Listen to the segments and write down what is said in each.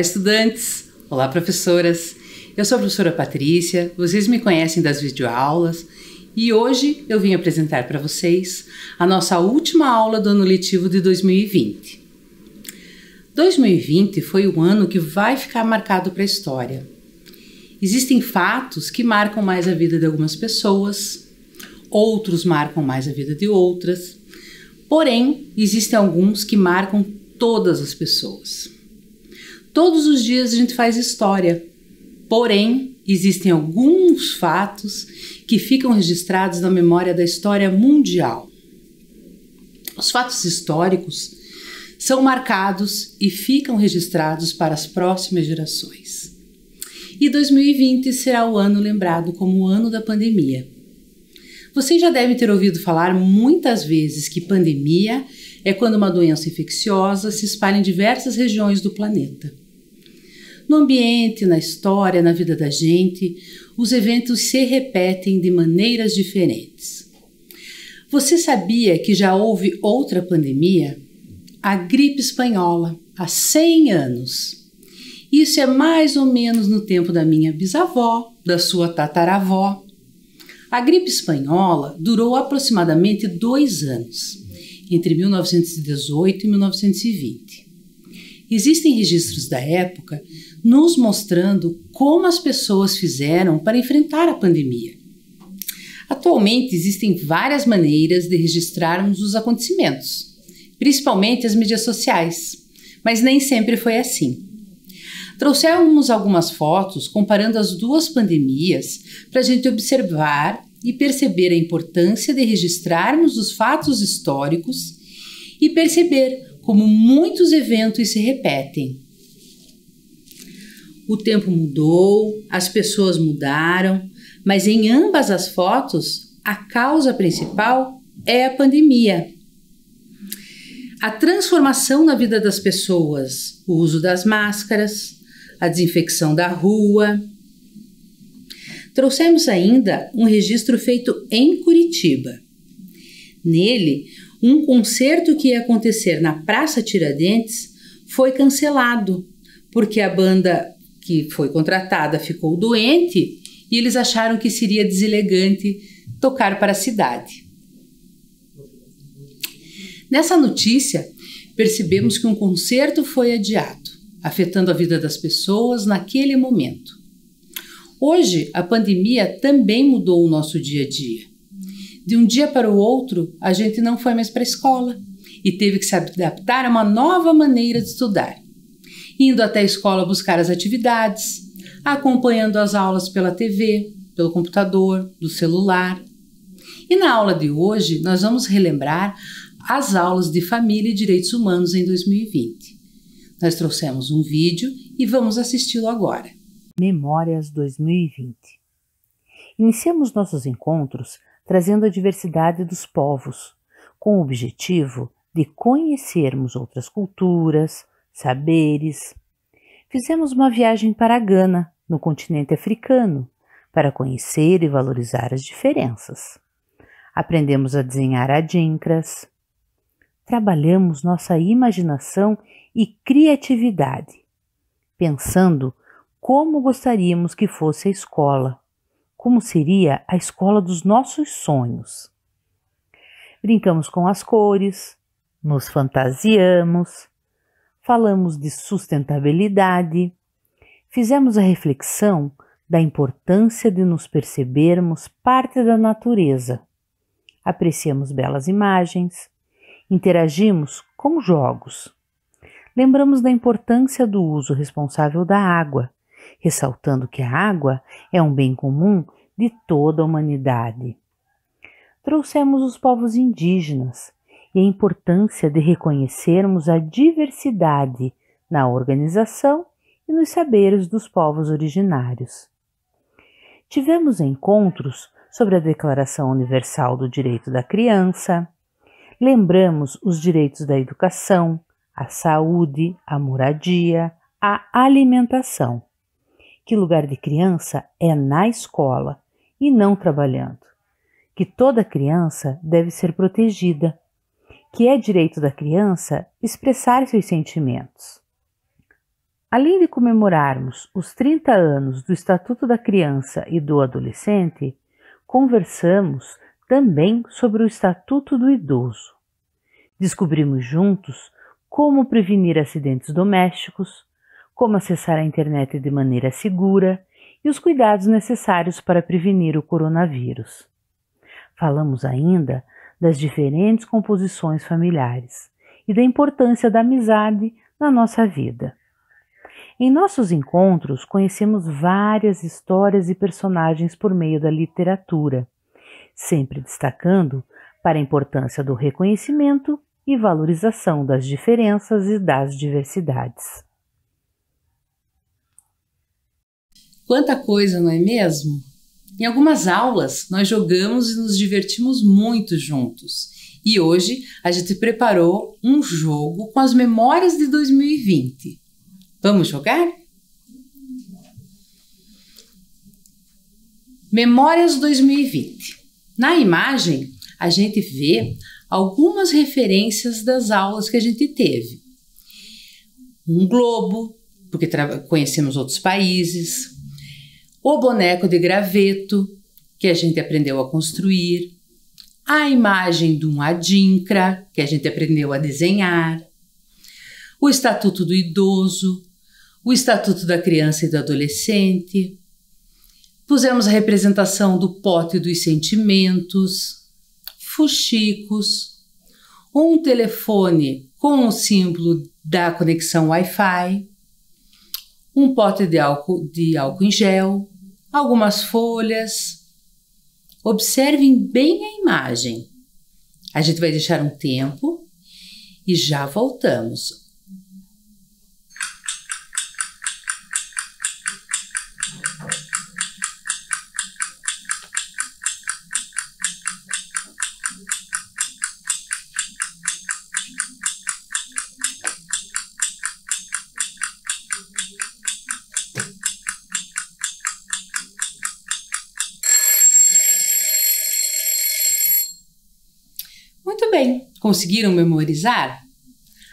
Olá, estudantes! Olá, professoras! Eu sou a professora Patrícia, vocês me conhecem das videoaulas e hoje eu vim apresentar para vocês a nossa última aula do ano letivo de 2020. 2020 foi o ano que vai ficar marcado para a história. Existem fatos que marcam mais a vida de algumas pessoas, outros marcam mais a vida de outras, porém, existem alguns que marcam todas as pessoas. Todos os dias a gente faz história. Porém, existem alguns fatos que ficam registrados na memória da história mundial. Os fatos históricos são marcados e ficam registrados para as próximas gerações. E 2020 será o ano lembrado como o ano da pandemia. Você já deve ter ouvido falar muitas vezes que pandemia é quando uma doença infecciosa se espalha em diversas regiões do planeta no ambiente, na história, na vida da gente, os eventos se repetem de maneiras diferentes. Você sabia que já houve outra pandemia? A gripe espanhola, há 100 anos. Isso é mais ou menos no tempo da minha bisavó, da sua tataravó. A gripe espanhola durou aproximadamente dois anos, entre 1918 e 1920. Existem registros da época nos mostrando como as pessoas fizeram para enfrentar a pandemia. Atualmente existem várias maneiras de registrarmos os acontecimentos, principalmente as mídias sociais, mas nem sempre foi assim. Trouxemos algumas fotos comparando as duas pandemias para a gente observar e perceber a importância de registrarmos os fatos históricos e perceber como muitos eventos se repetem o tempo mudou, as pessoas mudaram, mas em ambas as fotos, a causa principal é a pandemia. A transformação na vida das pessoas, o uso das máscaras, a desinfecção da rua. Trouxemos ainda um registro feito em Curitiba. Nele, um concerto que ia acontecer na Praça Tiradentes foi cancelado porque a banda que foi contratada ficou doente e eles acharam que seria deselegante tocar para a cidade. Nessa notícia, percebemos que um concerto foi adiado, afetando a vida das pessoas naquele momento. Hoje, a pandemia também mudou o nosso dia a dia. De um dia para o outro, a gente não foi mais para a escola e teve que se adaptar a uma nova maneira de estudar indo até a escola buscar as atividades, acompanhando as aulas pela TV, pelo computador, do celular. E na aula de hoje, nós vamos relembrar as aulas de Família e Direitos Humanos em 2020. Nós trouxemos um vídeo e vamos assisti-lo agora. Memórias 2020. Iniciamos nossos encontros trazendo a diversidade dos povos, com o objetivo de conhecermos outras culturas, saberes. Fizemos uma viagem para Gana, no continente africano, para conhecer e valorizar as diferenças. Aprendemos a desenhar adinkras. Trabalhamos nossa imaginação e criatividade, pensando como gostaríamos que fosse a escola, como seria a escola dos nossos sonhos. Brincamos com as cores, nos fantasiamos, falamos de sustentabilidade, fizemos a reflexão da importância de nos percebermos parte da natureza. Apreciamos belas imagens, interagimos com jogos. Lembramos da importância do uso responsável da água, ressaltando que a água é um bem comum de toda a humanidade. Trouxemos os povos indígenas, e a importância de reconhecermos a diversidade na organização e nos saberes dos povos originários. Tivemos encontros sobre a Declaração Universal do Direito da Criança, lembramos os direitos da educação, a saúde, a moradia, a alimentação. Que lugar de criança é na escola e não trabalhando. Que toda criança deve ser protegida, que é direito da criança expressar seus sentimentos. Além de comemorarmos os 30 anos do Estatuto da Criança e do Adolescente, conversamos também sobre o Estatuto do Idoso. Descobrimos juntos como prevenir acidentes domésticos, como acessar a internet de maneira segura e os cuidados necessários para prevenir o coronavírus. Falamos ainda das diferentes composições familiares e da importância da amizade na nossa vida. Em nossos encontros, conhecemos várias histórias e personagens por meio da literatura, sempre destacando para a importância do reconhecimento e valorização das diferenças e das diversidades. Quanta coisa, não é mesmo? Em algumas aulas, nós jogamos e nos divertimos muito juntos. E hoje a gente preparou um jogo com as memórias de 2020. Vamos jogar? Memórias 2020. Na imagem, a gente vê algumas referências das aulas que a gente teve. Um globo, porque conhecemos outros países, o boneco de graveto que a gente aprendeu a construir, a imagem de um adinkra que a gente aprendeu a desenhar, o estatuto do idoso, o estatuto da criança e do adolescente. Pusemos a representação do pote dos sentimentos, fuxicos, um telefone com o símbolo da conexão Wi-Fi, um pote de álcool, de álcool em gel, algumas folhas. Observem bem a imagem. A gente vai deixar um tempo e já voltamos. Conseguiram memorizar?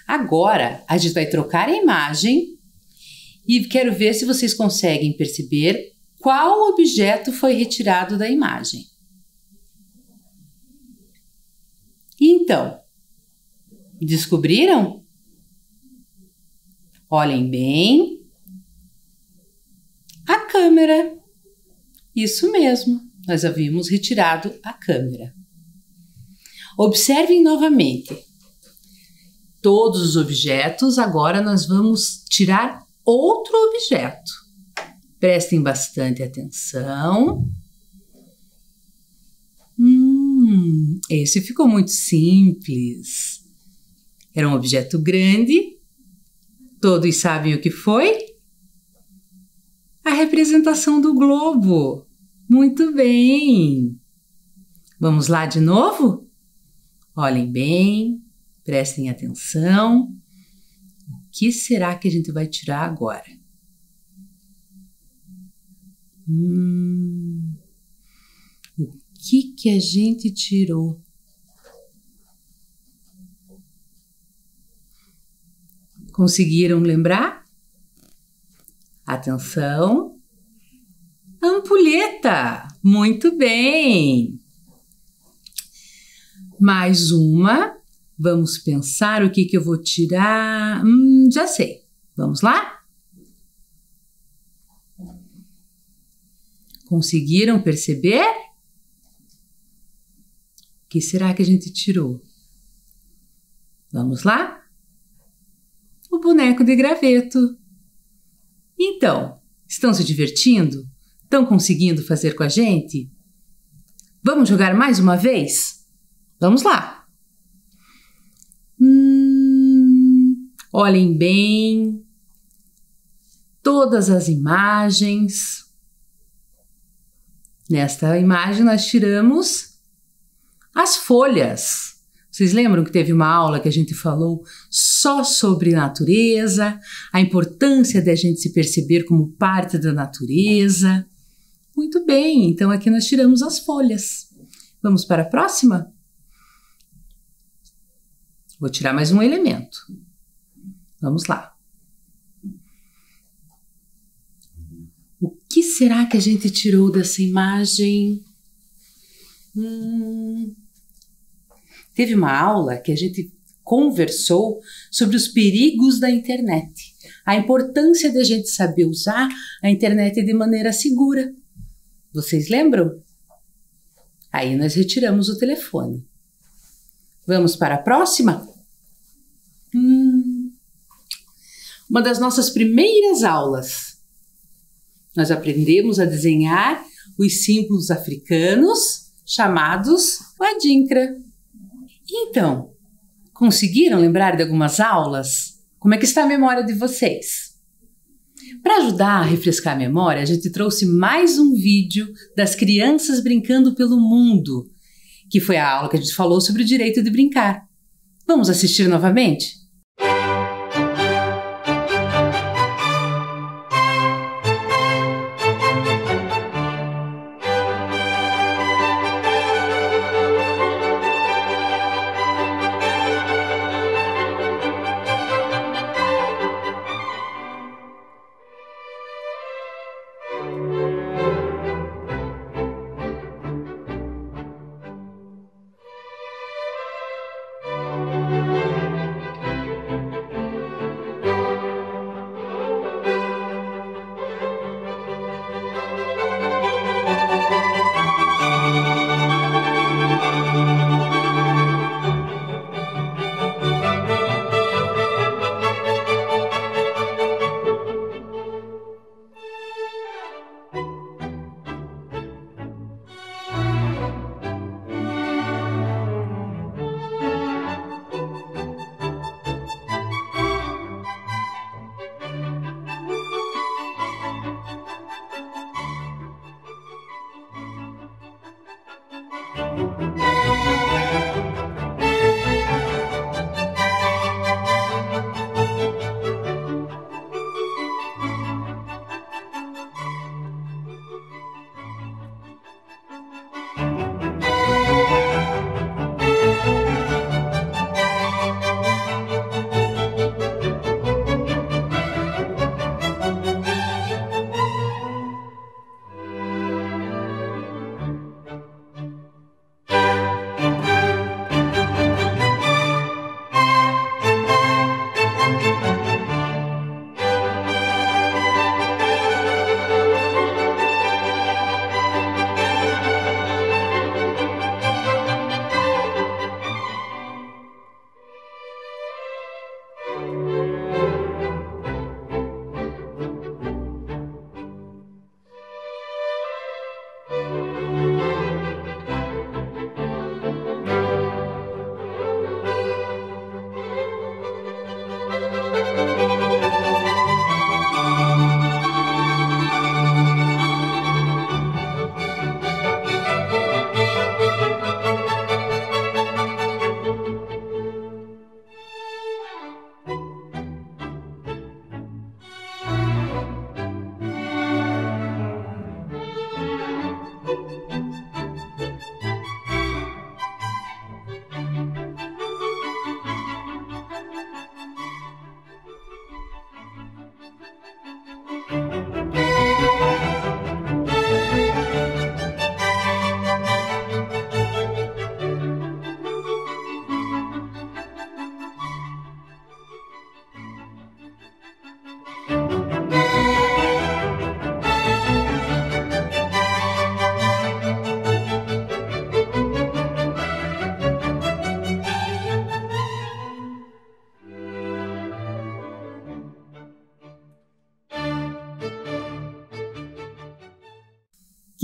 Agora a gente vai trocar a imagem e quero ver se vocês conseguem perceber qual objeto foi retirado da imagem. Então, descobriram? Olhem bem. A câmera. Isso mesmo, nós havíamos retirado a câmera. Observem novamente. Todos os objetos, agora nós vamos tirar outro objeto. Prestem bastante atenção. Hum, esse ficou muito simples. Era um objeto grande. Todos sabem o que foi? A representação do globo. Muito bem. Vamos lá de novo? Olhem bem, prestem atenção. O que será que a gente vai tirar agora? Hum, o que que a gente tirou? Conseguiram lembrar? Atenção! Ampulheta! Muito bem! mais uma. Vamos pensar o que, que eu vou tirar. Hum, já sei. Vamos lá? Conseguiram perceber? O que será que a gente tirou? Vamos lá? O boneco de graveto. Então, estão se divertindo? Estão conseguindo fazer com a gente? Vamos jogar mais uma vez? Vamos lá! Hum, olhem bem todas as imagens. Nesta imagem, nós tiramos as folhas. Vocês lembram que teve uma aula que a gente falou só sobre natureza, a importância de a gente se perceber como parte da natureza? Muito bem, então aqui nós tiramos as folhas. Vamos para a próxima? Vou tirar mais um elemento. Vamos lá. O que será que a gente tirou dessa imagem? Hum, teve uma aula que a gente conversou sobre os perigos da internet, a importância de a gente saber usar a internet de maneira segura. Vocês lembram? Aí nós retiramos o telefone. Vamos para a próxima? Hum. Uma das nossas primeiras aulas. Nós aprendemos a desenhar os símbolos africanos chamados Adinkra. Então, conseguiram lembrar de algumas aulas? Como é que está a memória de vocês? Para ajudar a refrescar a memória, a gente trouxe mais um vídeo das crianças brincando pelo mundo que foi a aula que a gente falou sobre o direito de brincar. Vamos assistir novamente? thank you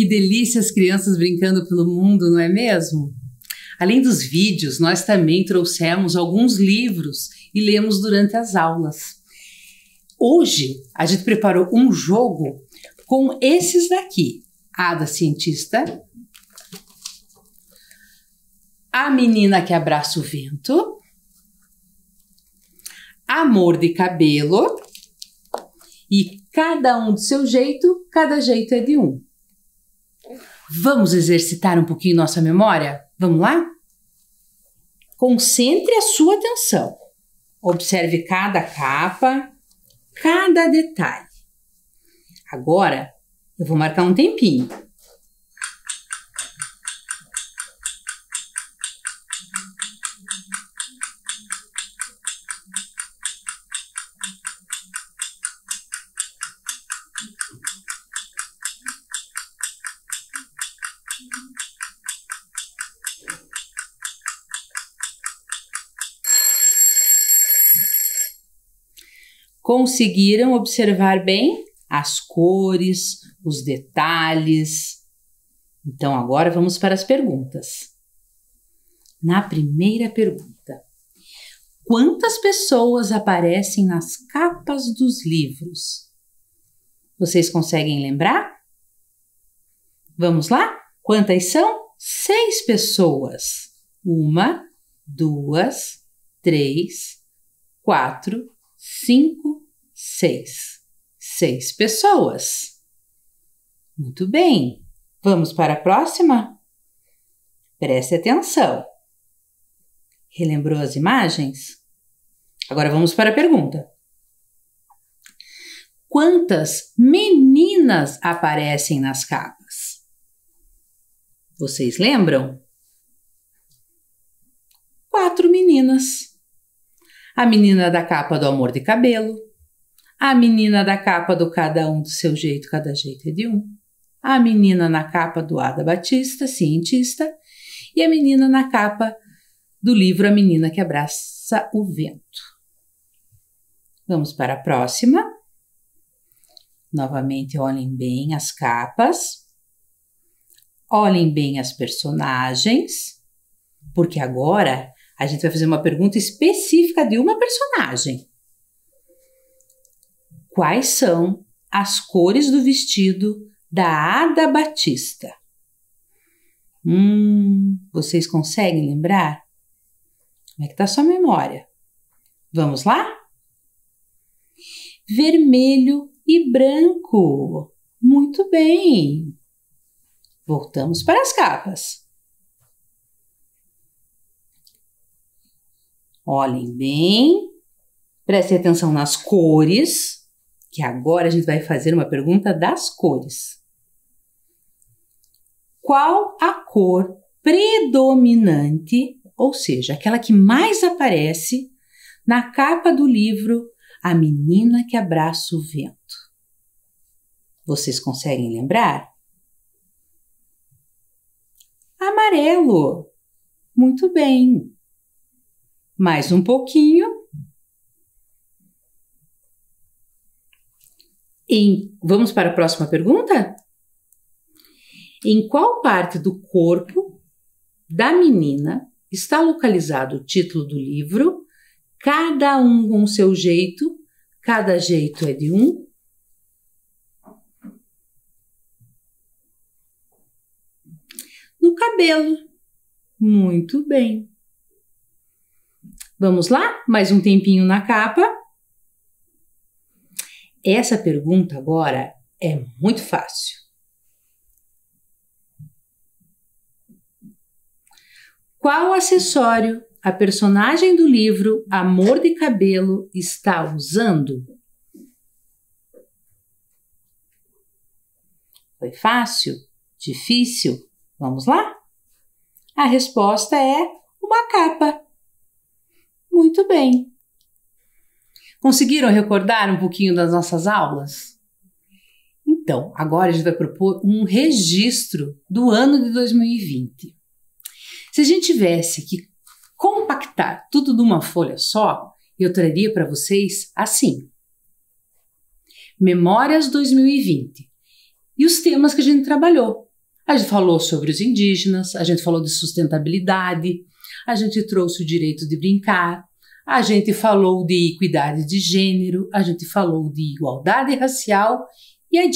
Que delícia as crianças brincando pelo mundo, não é mesmo? Além dos vídeos, nós também trouxemos alguns livros e lemos durante as aulas. Hoje a gente preparou um jogo com esses daqui: a da cientista, a menina que abraça o vento, amor de cabelo e cada um do seu jeito, cada jeito é de um. Vamos exercitar um pouquinho nossa memória? Vamos lá? Concentre a sua atenção. Observe cada capa, cada detalhe. Agora eu vou marcar um tempinho conseguiram observar bem as cores, os detalhes. Então, agora vamos para as perguntas. Na primeira pergunta, quantas pessoas aparecem nas capas dos livros? Vocês conseguem lembrar? Vamos lá? Quantas são? Seis pessoas. Uma, duas, três, quatro, cinco, seis, seis pessoas. Muito bem. Vamos para a próxima? Preste atenção. Relembrou as imagens? Agora vamos para a pergunta. Quantas meninas aparecem nas capas? Vocês lembram? Quatro meninas a menina da capa do amor de cabelo, a menina da capa do cada um do seu jeito, cada jeito é de um, a menina na capa do Ada Batista, cientista, e a menina na capa do livro A Menina que Abraça o Vento. Vamos para a próxima. Novamente, olhem bem as capas, olhem bem as personagens, porque agora a gente vai fazer uma pergunta específica de uma personagem. Quais são as cores do vestido da Ada Batista? Hum, vocês conseguem lembrar? Como é que tá sua memória? Vamos lá? Vermelho e branco. Muito bem. Voltamos para as capas. Olhem bem, prestem atenção nas cores, que agora a gente vai fazer uma pergunta das cores. Qual a cor predominante, ou seja, aquela que mais aparece na capa do livro A Menina que Abraça o Vento? Vocês conseguem lembrar? Amarelo. Muito bem mais um pouquinho. E vamos para a próxima pergunta? Em qual parte do corpo da menina está localizado o título do livro? Cada um com seu jeito, cada jeito é de um. No cabelo. Muito bem. Vamos lá? Mais um tempinho na capa. Essa pergunta agora é muito fácil. Qual acessório a personagem do livro Amor de Cabelo está usando? Foi fácil? Difícil? Vamos lá? A resposta é uma capa. Muito bem. Conseguiram recordar um pouquinho das nossas aulas? Então, agora a gente vai propor um registro do ano de 2020. Se a gente tivesse que compactar tudo numa folha só, eu traria para vocês assim: Memórias 2020 e os temas que a gente trabalhou. A gente falou sobre os indígenas, a gente falou de sustentabilidade, a gente trouxe o direito de brincar, a gente falou de equidade de gênero, a gente falou de igualdade racial e é a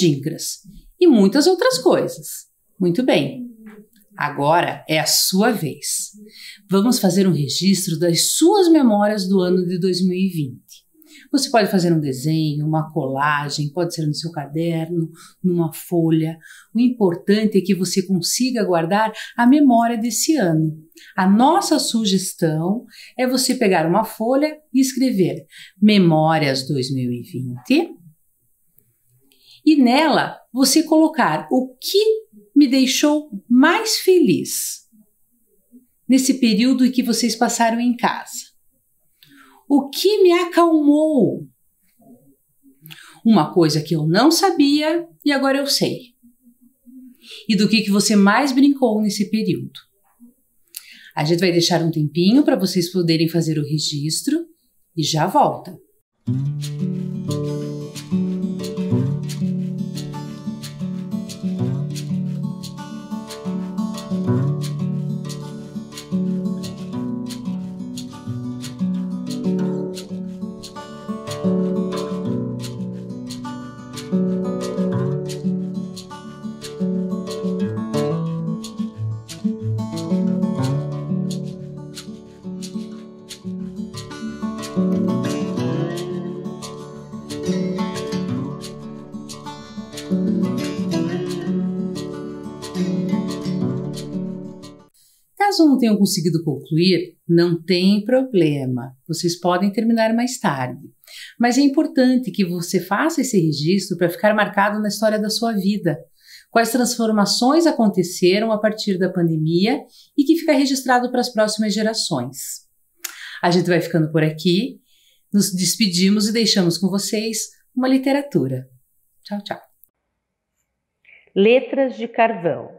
e muitas outras coisas. Muito bem. Agora é a sua vez. Vamos fazer um registro das suas memórias do ano de 2020. Você pode fazer um desenho, uma colagem, pode ser no seu caderno, numa folha. O importante é que você consiga guardar a memória desse ano. A nossa sugestão é você pegar uma folha e escrever Memórias 2020 e nela você colocar o que me deixou mais feliz nesse período em que vocês passaram em casa. O que me acalmou? Uma coisa que eu não sabia e agora eu sei. E do que, que você mais brincou nesse período? A gente vai deixar um tempinho para vocês poderem fazer o registro e já volta. Música Caso não tenham conseguido concluir, não tem problema, vocês podem terminar mais tarde. Mas é importante que você faça esse registro para ficar marcado na história da sua vida. Quais transformações aconteceram a partir da pandemia e que fica registrado para as próximas gerações. A gente vai ficando por aqui, nos despedimos e deixamos com vocês uma literatura. Tchau, tchau. Letras de Carvão,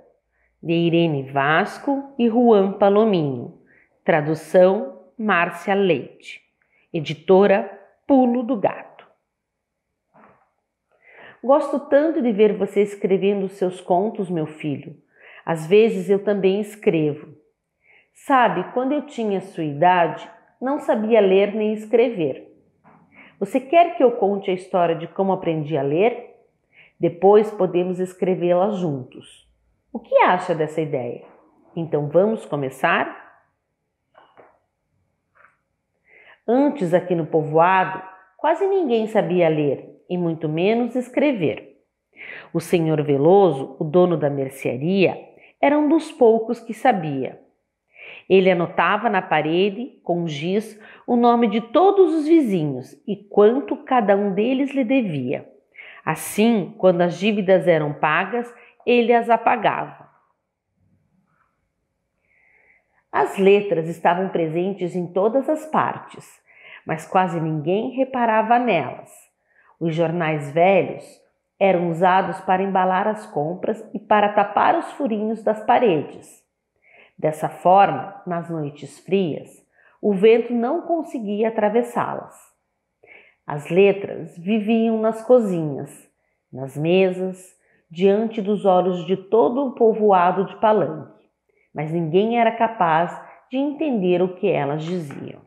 de Irene Vasco e Juan Palomino. Tradução Márcia Leite. Editora Pulo do Gato. Gosto tanto de ver você escrevendo seus contos, meu filho. Às vezes eu também escrevo. Sabe, quando eu tinha sua idade, não sabia ler nem escrever. Você quer que eu conte a história de como aprendi a ler? Depois podemos escrevê-la juntos. O que acha dessa ideia? Então vamos começar? Antes, aqui no povoado, quase ninguém sabia ler e muito menos escrever. O senhor Veloso, o dono da mercearia, era um dos poucos que sabia. Ele anotava na parede, com giz, o nome de todos os vizinhos e quanto cada um deles lhe devia. Assim, quando as dívidas eram pagas, ele as apagava. As letras estavam presentes em todas as partes, mas quase ninguém reparava nelas. Os jornais velhos eram usados para embalar as compras e para tapar os furinhos das paredes. Dessa forma, nas noites frias, o vento não conseguia atravessá-las. As letras viviam nas cozinhas, nas mesas, diante dos olhos de todo o povoado de Palanque, mas ninguém era capaz de entender o que elas diziam.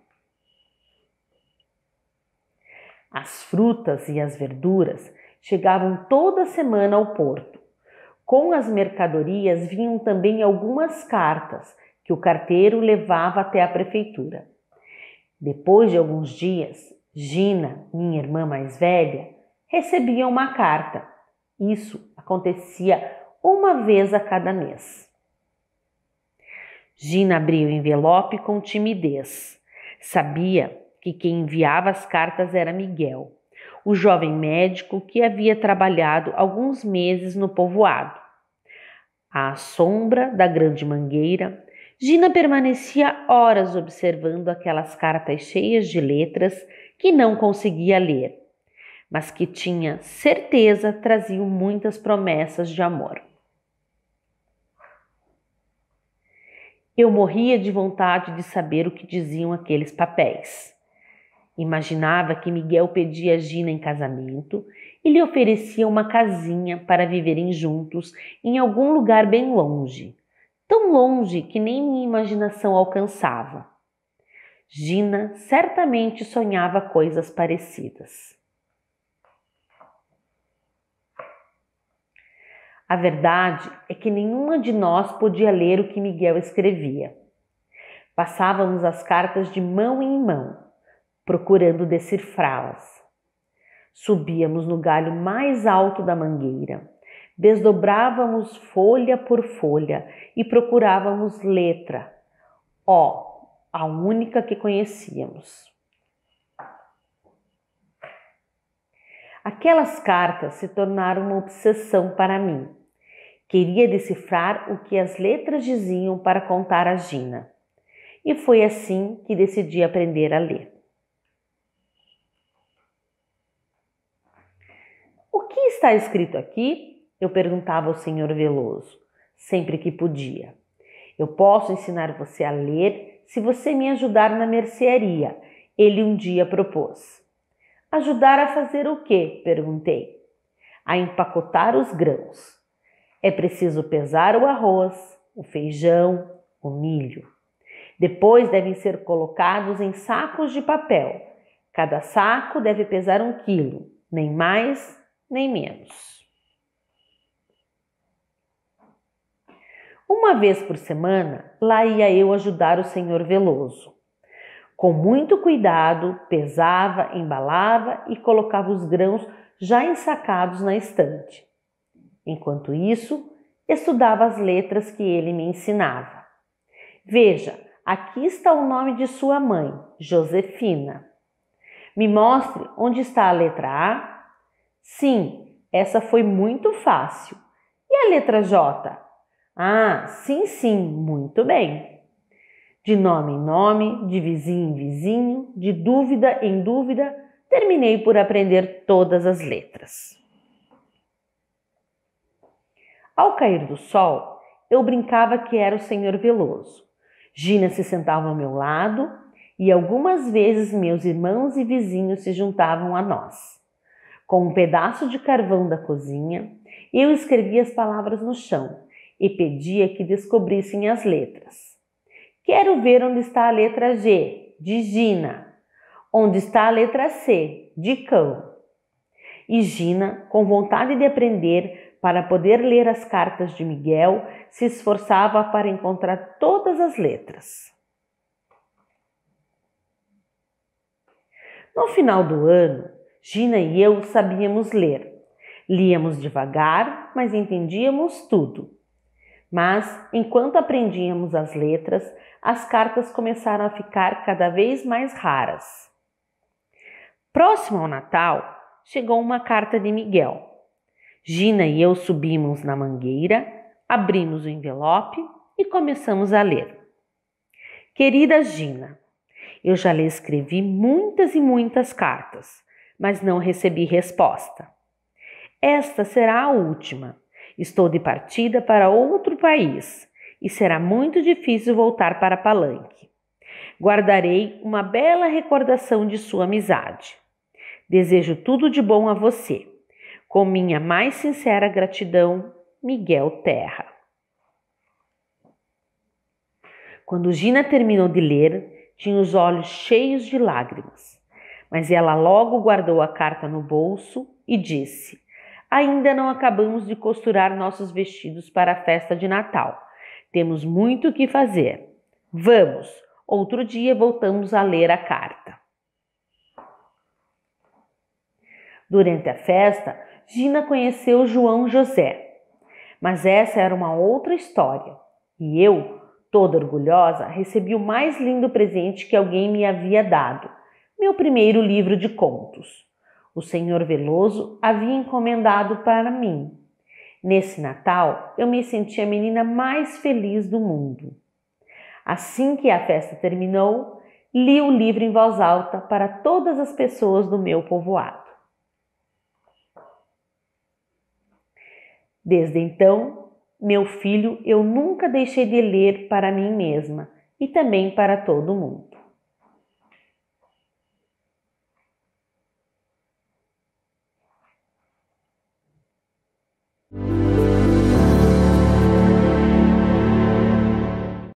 As frutas e as verduras chegavam toda semana ao porto. Com as mercadorias vinham também algumas cartas que o carteiro levava até a prefeitura. Depois de alguns dias, Gina, minha irmã mais velha, recebia uma carta. Isso acontecia uma vez a cada mês. Gina abriu o envelope com timidez. Sabia que quem enviava as cartas era Miguel, o jovem médico que havia trabalhado alguns meses no povoado. À sombra da grande mangueira, Gina permanecia horas observando aquelas cartas cheias de letras que não conseguia ler, mas que tinha certeza traziam muitas promessas de amor. Eu morria de vontade de saber o que diziam aqueles papéis. Imaginava que Miguel pedia a Gina em casamento e lhe oferecia uma casinha para viverem juntos em algum lugar bem longe, tão longe que nem minha imaginação alcançava. Gina certamente sonhava coisas parecidas. A verdade é que nenhuma de nós podia ler o que Miguel escrevia. Passávamos as cartas de mão em mão, procurando decifrá-las. Subíamos no galho mais alto da mangueira, desdobrávamos folha por folha e procurávamos letra, O, a única que conhecíamos. Aquelas cartas se tornaram uma obsessão para mim. Queria decifrar o que as letras diziam para contar a Gina. E foi assim que decidi aprender a ler. O que está escrito aqui? Eu perguntava ao senhor Veloso, sempre que podia. Eu posso ensinar você a ler se você me ajudar na mercearia, ele um dia propôs. Ajudar a fazer o quê? perguntei. A empacotar os grãos. É preciso pesar o arroz, o feijão, o milho. Depois devem ser colocados em sacos de papel. Cada saco deve pesar um quilo, nem mais nem menos. Uma vez por semana, lá ia eu ajudar o senhor Veloso. Com muito cuidado, pesava, embalava e colocava os grãos já ensacados na estante. Enquanto isso, estudava as letras que ele me ensinava. Veja, aqui está o nome de sua mãe, Josefina. Me mostre onde está a letra A. Sim, essa foi muito fácil. E a letra J? Ah, sim, sim, muito bem. De nome em nome, de vizinho em vizinho, de dúvida em dúvida, terminei por aprender todas as letras. Ao cair do sol, eu brincava que era o senhor Veloso. Gina se sentava ao meu lado e algumas vezes meus irmãos e vizinhos se juntavam a nós. Com um pedaço de carvão da cozinha, eu escrevia as palavras no chão e pedia que descobrissem as letras. Quero ver onde está a letra G, de Gina. Onde está a letra C, de cão. E Gina, com vontade de aprender para poder ler as cartas de Miguel, se esforçava para encontrar todas as letras. No final do ano, Gina e eu sabíamos ler. Líamos devagar, mas entendíamos tudo. Mas, enquanto aprendíamos as letras, as cartas começaram a ficar cada vez mais raras. Próximo ao Natal, chegou uma carta de Miguel. Gina e eu subimos na mangueira, abrimos o envelope e começamos a ler. Querida Gina, eu já lhe escrevi muitas e muitas cartas, mas não recebi resposta. Esta será a última. Estou de partida para outro país e será muito difícil voltar para Palanque. Guardarei uma bela recordação de sua amizade. Desejo tudo de bom a você. Com minha mais sincera gratidão, Miguel Terra. Quando Gina terminou de ler, tinha os olhos cheios de lágrimas, mas ela logo guardou a carta no bolso e disse: ainda não acabamos de costurar nossos vestidos para a festa de Natal. Temos muito o que fazer. Vamos! Outro dia voltamos a ler a carta. Durante a festa, Gina conheceu João José. Mas essa era uma outra história. E eu, toda orgulhosa, recebi o mais lindo presente que alguém me havia dado: meu primeiro livro de contos o senhor Veloso havia encomendado para mim. Nesse Natal, eu me senti a menina mais feliz do mundo. Assim que a festa terminou, li o livro em voz alta para todas as pessoas do meu povoado. Desde então, meu filho, eu nunca deixei de ler para mim mesma e também para todo mundo.